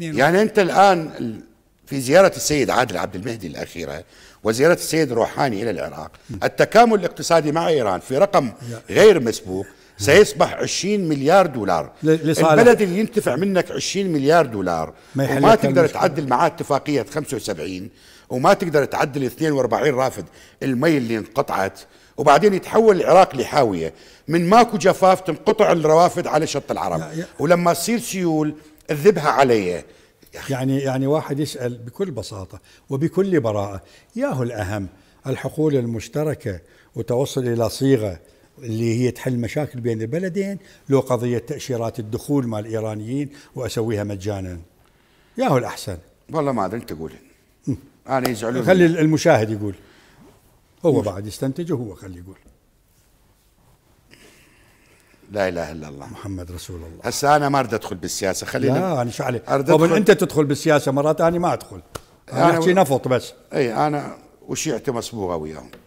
يعني انت الان في زياره السيد عادل عبد المهدي الاخيره وزياره السيد روحاني الى العراق التكامل الاقتصادي مع ايران في رقم غير مسبوق سيصبح 20 مليار دولار البلد اللي ينتفع منك 20 مليار دولار ما وما تقدر تعدل معاه اتفاقية 75 وما تقدر تعدل 42 رافد المي اللي انقطعت وبعدين يتحول العراق لحاوية من ماكو جفاف تنقطع الروافد على شط العرب ولما تصير سيول اذبها علي يعني يعني واحد يسأل بكل بساطة وبكل براءة ياهو الأهم الحقول المشتركة وتوصل إلى صيغة اللي هي تحل مشاكل بين البلدين لو قضية تأشيرات الدخول مع الإيرانيين وأسويها مجانا ياهو الأحسن والله ما أدري أنت قول أنا يزعلون خلي المشاهد يقول هو بعد يستنتج وهو خلي يقول لا اله الا الله محمد رسول الله هسه انا ما اريد ادخل بالسياسه خلينا لا انا شو علي طب انت تدخل بالسياسه مرات انا ما ادخل انا احكي نفط بس اي انا وشيعتي مصبوغه وياهم